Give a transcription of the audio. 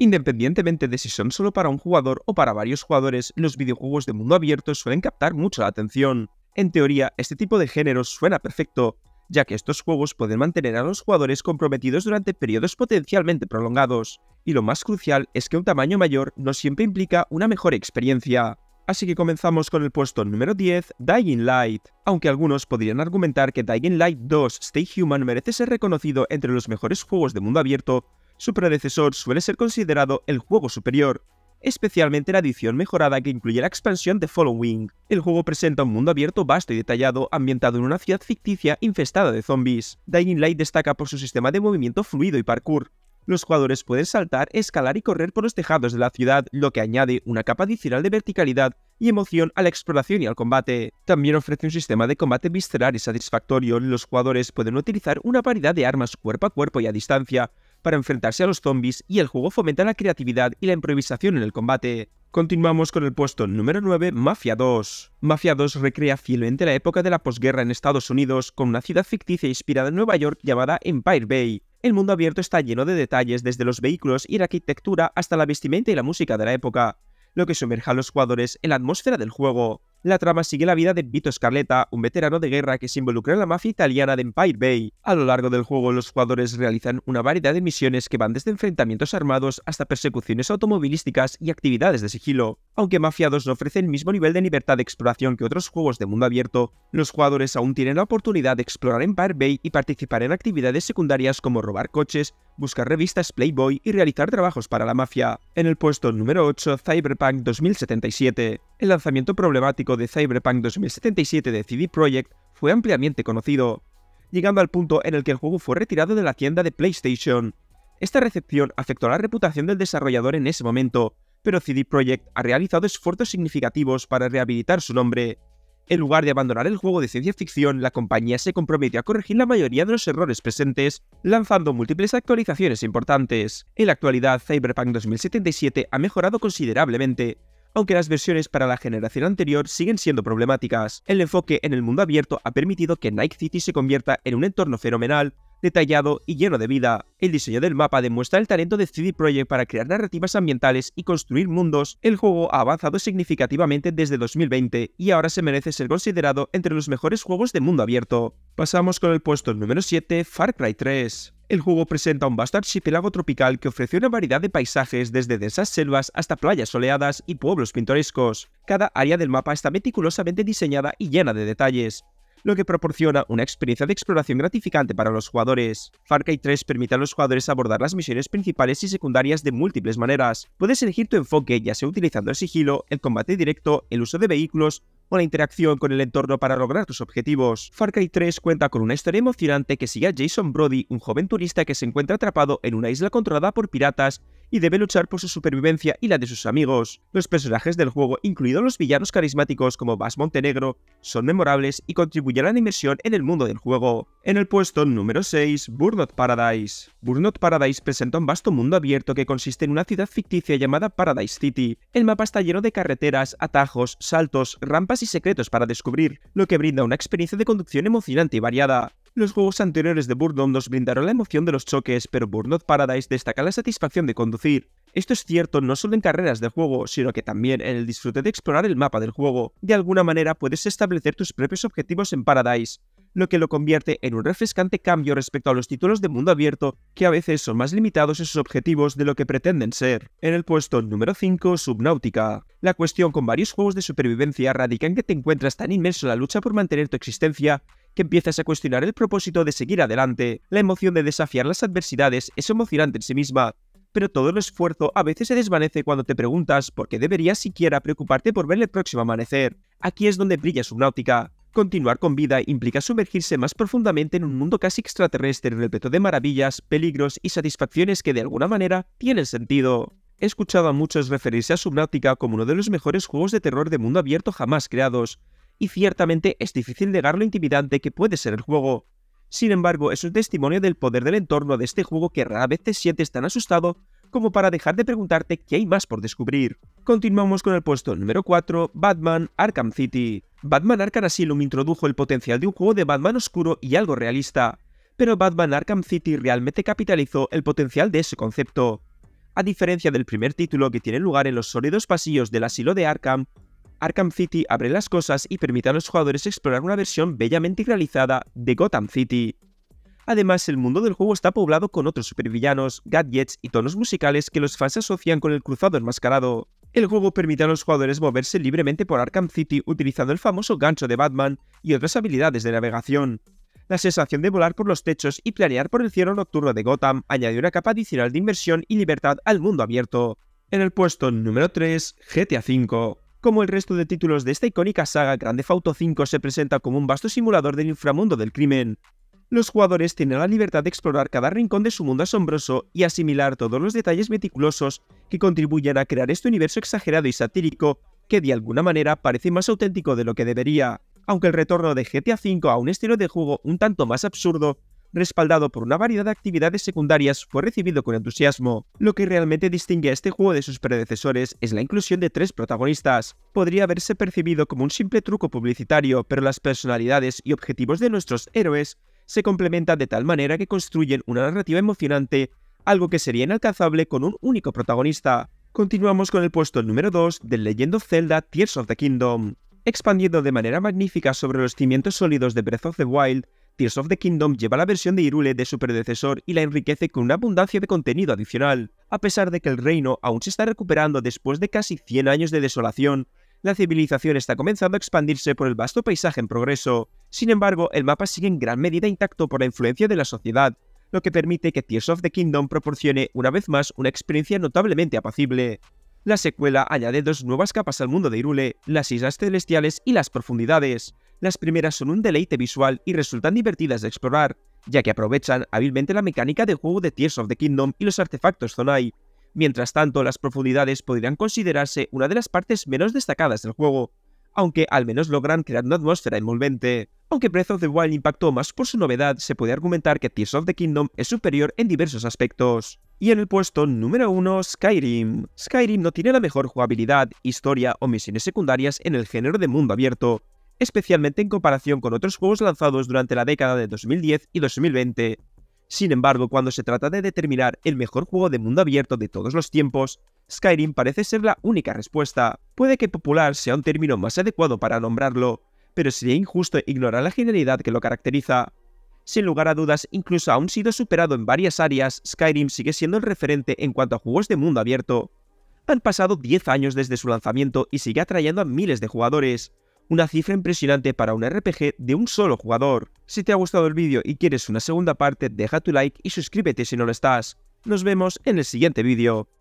Independientemente de si son solo para un jugador o para varios jugadores, los videojuegos de mundo abierto suelen captar mucha atención. En teoría, este tipo de género suena perfecto, ya que estos juegos pueden mantener a los jugadores comprometidos durante periodos potencialmente prolongados, y lo más crucial es que un tamaño mayor no siempre implica una mejor experiencia. Así que comenzamos con el puesto número 10, Dying Light. Aunque algunos podrían argumentar que Dying Light 2 Stay Human merece ser reconocido entre los mejores juegos de mundo abierto, su predecesor suele ser considerado el juego superior, especialmente la edición mejorada que incluye la expansión de Following. El juego presenta un mundo abierto vasto y detallado, ambientado en una ciudad ficticia infestada de zombies. Dying Light destaca por su sistema de movimiento fluido y parkour. Los jugadores pueden saltar, escalar y correr por los tejados de la ciudad, lo que añade una capa adicional de verticalidad y emoción a la exploración y al combate. También ofrece un sistema de combate visceral y satisfactorio. Los jugadores pueden utilizar una variedad de armas cuerpo a cuerpo y a distancia, para enfrentarse a los zombies y el juego fomenta la creatividad y la improvisación en el combate. Continuamos con el puesto número 9, Mafia 2. Mafia 2 recrea fielmente la época de la posguerra en Estados Unidos con una ciudad ficticia inspirada en Nueva York llamada Empire Bay. El mundo abierto está lleno de detalles desde los vehículos y la arquitectura hasta la vestimenta y la música de la época, lo que sumerge a los jugadores en la atmósfera del juego. La trama sigue la vida de Vito Scarletta, un veterano de guerra que se involucra en la mafia italiana de Empire Bay. A lo largo del juego, los jugadores realizan una variedad de misiones que van desde enfrentamientos armados hasta persecuciones automovilísticas y actividades de sigilo. Aunque Mafiados no ofrece el mismo nivel de libertad de exploración que otros juegos de mundo abierto, los jugadores aún tienen la oportunidad de explorar Empire Bay y participar en actividades secundarias como robar coches, buscar revistas Playboy y realizar trabajos para la mafia. En el puesto número 8, Cyberpunk 2077. El lanzamiento problemático de Cyberpunk 2077 de CD Projekt fue ampliamente conocido, llegando al punto en el que el juego fue retirado de la tienda de PlayStation. Esta recepción afectó la reputación del desarrollador en ese momento, pero CD Projekt ha realizado esfuerzos significativos para rehabilitar su nombre en lugar de abandonar el juego de ciencia ficción, la compañía se comprometió a corregir la mayoría de los errores presentes, lanzando múltiples actualizaciones importantes. En la actualidad, Cyberpunk 2077 ha mejorado considerablemente, aunque las versiones para la generación anterior siguen siendo problemáticas. El enfoque en el mundo abierto ha permitido que Night City se convierta en un entorno fenomenal, Detallado y lleno de vida, el diseño del mapa demuestra el talento de CD Projekt para crear narrativas ambientales y construir mundos. El juego ha avanzado significativamente desde 2020 y ahora se merece ser considerado entre los mejores juegos de mundo abierto. Pasamos con el puesto número 7, Far Cry 3. El juego presenta un vasto archipiélago tropical que ofrece una variedad de paisajes desde densas selvas hasta playas soleadas y pueblos pintorescos. Cada área del mapa está meticulosamente diseñada y llena de detalles, lo que proporciona una experiencia de exploración gratificante para los jugadores. Far Cry 3 permite a los jugadores abordar las misiones principales y secundarias de múltiples maneras. Puedes elegir tu enfoque, ya sea utilizando el sigilo, el combate directo, el uso de vehículos o la interacción con el entorno para lograr tus objetivos. Far Cry 3 cuenta con una historia emocionante que sigue a Jason Brody, un joven turista que se encuentra atrapado en una isla controlada por piratas y debe luchar por su supervivencia y la de sus amigos. Los personajes del juego, incluidos los villanos carismáticos como Bass Montenegro, son memorables y contribuyen a la inmersión en el mundo del juego. En el puesto número 6, Burnout Paradise. Burnout Paradise presenta un vasto mundo abierto que consiste en una ciudad ficticia llamada Paradise City. El mapa está lleno de carreteras, atajos, saltos, rampas y secretos para descubrir, lo que brinda una experiencia de conducción emocionante y variada. Los juegos anteriores de Burnout nos brindaron la emoción de los choques, pero Burnout Paradise destaca la satisfacción de conducir. Esto es cierto no solo en carreras de juego, sino que también en el disfrute de explorar el mapa del juego. De alguna manera puedes establecer tus propios objetivos en Paradise, lo que lo convierte en un refrescante cambio respecto a los títulos de mundo abierto que a veces son más limitados en sus objetivos de lo que pretenden ser. En el puesto número 5, Subnautica. La cuestión con varios juegos de supervivencia radica en que te encuentras tan inmerso en la lucha por mantener tu existencia que empiezas a cuestionar el propósito de seguir adelante. La emoción de desafiar las adversidades es emocionante en sí misma, pero todo el esfuerzo a veces se desvanece cuando te preguntas por qué deberías siquiera preocuparte por ver el próximo amanecer. Aquí es donde brilla Subnautica, Continuar con vida implica sumergirse más profundamente en un mundo casi extraterrestre repleto de maravillas, peligros y satisfacciones que de alguna manera tienen sentido. He escuchado a muchos referirse a Subnautica como uno de los mejores juegos de terror de mundo abierto jamás creados, y ciertamente es difícil negar lo intimidante que puede ser el juego. Sin embargo, es un testimonio del poder del entorno de este juego que rara vez te sientes tan asustado como para dejar de preguntarte qué hay más por descubrir. Continuamos con el puesto número 4, Batman Arkham City. Batman Arkham Asylum introdujo el potencial de un juego de Batman oscuro y algo realista, pero Batman Arkham City realmente capitalizó el potencial de ese concepto. A diferencia del primer título que tiene lugar en los sólidos pasillos del asilo de Arkham, Arkham City abre las cosas y permite a los jugadores explorar una versión bellamente realizada de Gotham City. Además, el mundo del juego está poblado con otros supervillanos, gadgets y tonos musicales que los fans asocian con el cruzado enmascarado. El juego permite a los jugadores moverse libremente por Arkham City utilizando el famoso gancho de Batman y otras habilidades de navegación. La sensación de volar por los techos y planear por el cielo nocturno de Gotham añade una capa adicional de inversión y libertad al mundo abierto. En el puesto número 3, GTA V. Como el resto de títulos de esta icónica saga, Grand Theft Auto V se presenta como un vasto simulador del inframundo del crimen. Los jugadores tienen la libertad de explorar cada rincón de su mundo asombroso y asimilar todos los detalles meticulosos que contribuyen a crear este universo exagerado y satírico que de alguna manera parece más auténtico de lo que debería. Aunque el retorno de GTA V a un estilo de juego un tanto más absurdo, respaldado por una variedad de actividades secundarias, fue recibido con entusiasmo. Lo que realmente distingue a este juego de sus predecesores es la inclusión de tres protagonistas. Podría haberse percibido como un simple truco publicitario, pero las personalidades y objetivos de nuestros héroes se complementa de tal manera que construyen una narrativa emocionante, algo que sería inalcanzable con un único protagonista. Continuamos con el puesto número 2 del Legend of Zelda Tears of the Kingdom. Expandiendo de manera magnífica sobre los cimientos sólidos de Breath of the Wild, Tears of the Kingdom lleva la versión de Irule de su predecesor y la enriquece con una abundancia de contenido adicional. A pesar de que el reino aún se está recuperando después de casi 100 años de desolación, la civilización está comenzando a expandirse por el vasto paisaje en progreso. Sin embargo, el mapa sigue en gran medida intacto por la influencia de la sociedad, lo que permite que Tears of the Kingdom proporcione una vez más una experiencia notablemente apacible. La secuela añade dos nuevas capas al mundo de Irule, las Islas Celestiales y las Profundidades. Las primeras son un deleite visual y resultan divertidas de explorar, ya que aprovechan hábilmente la mecánica de juego de Tears of the Kingdom y los artefactos Zonai. Mientras tanto, las profundidades podrían considerarse una de las partes menos destacadas del juego, aunque al menos logran crear una atmósfera envolvente. Aunque Breath of the Wild impactó más por su novedad, se puede argumentar que Tears of the Kingdom es superior en diversos aspectos. Y en el puesto número 1, Skyrim. Skyrim no tiene la mejor jugabilidad, historia o misiones secundarias en el género de mundo abierto, especialmente en comparación con otros juegos lanzados durante la década de 2010 y 2020. Sin embargo, cuando se trata de determinar el mejor juego de mundo abierto de todos los tiempos, Skyrim parece ser la única respuesta. Puede que popular sea un término más adecuado para nombrarlo, pero sería injusto ignorar la genialidad que lo caracteriza. Sin lugar a dudas, incluso aún sido superado en varias áreas, Skyrim sigue siendo el referente en cuanto a juegos de mundo abierto. Han pasado 10 años desde su lanzamiento y sigue atrayendo a miles de jugadores, una cifra impresionante para un RPG de un solo jugador. Si te ha gustado el vídeo y quieres una segunda parte, deja tu like y suscríbete si no lo estás. Nos vemos en el siguiente vídeo.